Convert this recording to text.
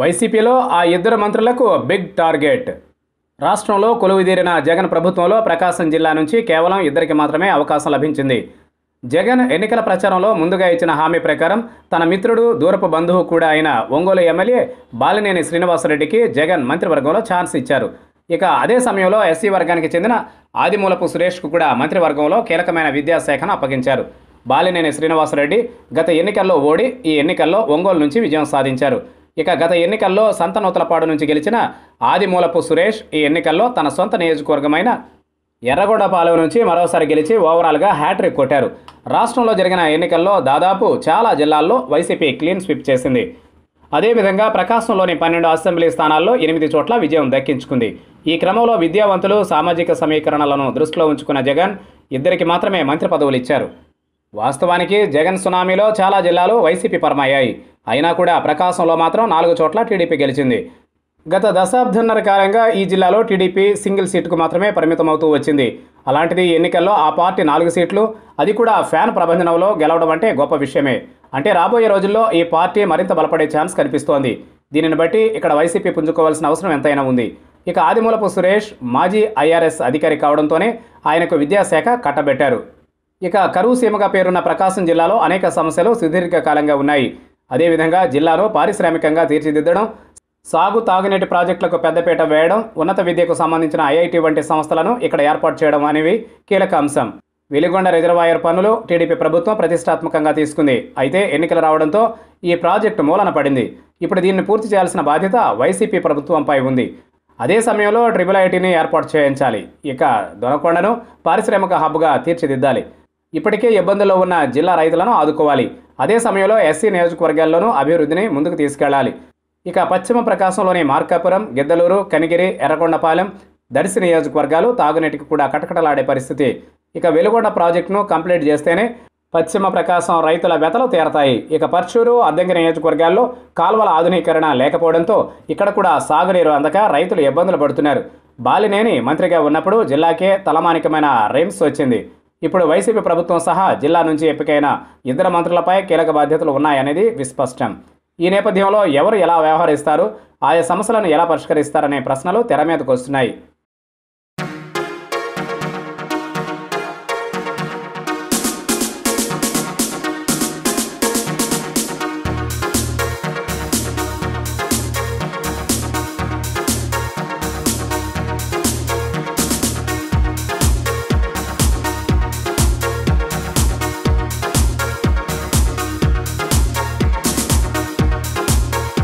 వైసీపీలో ఆ ఇద్దరు మంత్రులకు బిగ్ టార్గెట్ రాష్ట్రంలో కొలువుదీరిన జగన్ ప్రభుత్వంలో ప్రకాశం జిల్లా నుంచి కేవలం ఇద్దరికి మాత్రమే అవకాశం లభించింది జగన్ ఎన్నికల ప్రచారంలో ముందుగా ఇచ్చిన హామీ ప్రకారం తన మిత్రుడు దూరపు బంధువు కూడా అయిన ఒంగోలు ఎమ్మెల్యే బాలినేని శ్రీనివాసరెడ్డికి జగన్ మంత్రివర్గంలో ఛాన్స్ ఇచ్చారు ఇక అదే సమయంలో ఎస్సీ వర్గానికి చెందిన ఆదిమూలపు సురేష్కు కూడా మంత్రివర్గంలో కీలకమైన విద్యాశాఖను అప్పగించారు బాలినేని శ్రీనివాసరెడ్డి గత ఎన్నికల్లో ఓడి ఈ ఎన్నికల్లో ఒంగోలు నుంచి విజయం సాధించారు ఇక గత ఎన్నికల్లో సంతనూతలపాడు నుంచి గెలిచిన ఆదిమూలపు సురేష్ ఈ ఎన్నికల్లో తన సొంత నియోజకవర్గమైన ఎర్రగొండపాలెం నుంచి మరోసారి గెలిచి ఓవరాల్గా హ్యాట్రిక్ కొట్టారు రాష్ట్రంలో జరిగిన ఎన్నికల్లో దాదాపు చాలా జిల్లాల్లో వైసీపీ క్లీన్ స్విప్ చేసింది అదేవిధంగా ప్రకాశంలోని పన్నెండు అసెంబ్లీ స్థానాల్లో ఎనిమిది చోట్ల విజయం దక్కించుకుంది ఈ క్రమంలో విద్యావంతులు సామాజిక సమీకరణలను దృష్టిలో ఉంచుకున్న జగన్ ఇద్దరికి మాత్రమే మంత్రి పదవులు ఇచ్చారు వాస్తవానికి జగన్ సునామీలో చాలా జిల్లాలు వైసీపీ పరమయ్యాయి అయినా కూడా ప్రకాశంలో మాత్రం నాలుగు చోట్ల టీడీపీ గెలిచింది గత దశాబ్దన్నర కాలంగా ఈ జిల్లాలో టీడీపీ సింగిల్ సీటుకు మాత్రమే పరిమితమవుతూ వచ్చింది అలాంటిది ఎన్నికల్లో ఆ పార్టీ నాలుగు సీట్లు అది కూడా ఫ్యాన్ ప్రబంధనంలో గెలవడం అంటే గొప్ప విషయమే అంటే రాబోయే రోజుల్లో ఈ పార్టీ మరింత బలపడే ఛాన్స్ కనిపిస్తోంది దీనిని బట్టి ఇక్కడ వైసీపీ పుంజుకోవాల్సిన అవసరం ఎంతైనా ఉంది ఇక ఆదిమూలపు సురేష్ మాజీ ఐఆర్ఎస్ అధికారి కావడంతోనే ఆయనకు విద్యాశాఖ కట్టబెట్టారు ఇక కరువు సీమగా పేరున్న ప్రకాశం జిల్లాలో అనేక సమస్యలు సుదీర్ఘకాలంగా ఉన్నాయి అదేవిధంగా జిల్లాను పారిశ్రామికంగా తీర్చిదిద్దడం సాగు తాగునీటి ప్రాజెక్టులకు పెద్దపీట వేయడం ఉన్నత విద్యకు సంబంధించిన ఐఐటి వంటి సంస్థలను ఇక్కడ ఏర్పాటు చేయడం అనేవి కీలక అంశం వెలిగొండ రిజర్వాయర్ పనులు టీడీపీ ప్రభుత్వం ప్రతిష్టాత్మకంగా తీసుకుంది అయితే ఎన్నికలు రావడంతో ఈ ప్రాజెక్టు మూలన పడింది ఇప్పుడు దీన్ని పూర్తి చేయాల్సిన బాధ్యత వైసీపీ ప్రభుత్వంపై ఉంది అదే సమయంలో ట్రిపుల్ ఐటీని ఏర్పాటు చేయించాలి ఇక దొనకొండను పారిశ్రామిక హబ్గా తీర్చిదిద్దాలి ఇప్పటికే ఇబ్బందుల్లో ఉన్న జిల్లా రైతులను ఆదుకోవాలి అదే సమయంలో ఎస్సీ నియోజకవర్గాల్లోనూ అభివృద్ధిని ముందుకు తీసుకెళ్లాలి ఇక పశ్చిమ ప్రకాశంలోని మార్కాపురం గిద్దలూరు కనిగిరి ఎర్రగొండపాలెం దర్శి నియోజకవర్గాలు తాగునీటికి కూడా కటకటలాడే పరిస్థితి ఇక వెలుగొండ ప్రాజెక్టును కంప్లీట్ చేస్తేనే పశ్చిమ ప్రకాశం రైతుల వెతలు తీరతాయి ఇక పర్చూరు అద్దంకి నియోజకవర్గాల్లో కాల్వల ఆధునీకరణ లేకపోవడంతో ఇక్కడ కూడా సాగునీరు అందక రైతులు ఇబ్బందులు పడుతున్నారు బాలినేని మంత్రిగా ఉన్నప్పుడు జిల్లాకే తలమానికమైన రిమ్స్ వచ్చింది ఇప్పుడు వైసీపీ ప్రభుత్వం సహా జిల్లా నుంచి ఎంపికైన ఇద్దరు మంత్రులపై కీలక బాధ్యతలు ఉన్నాయనేది విస్పష్టం ఈ నేపథ్యంలో ఎవరు ఎలా వ్యవహరిస్తారు ఆయా సమస్యలను ఎలా పరిష్కరిస్తారనే ప్రశ్నలు తెర మీదకు వస్తున్నాయి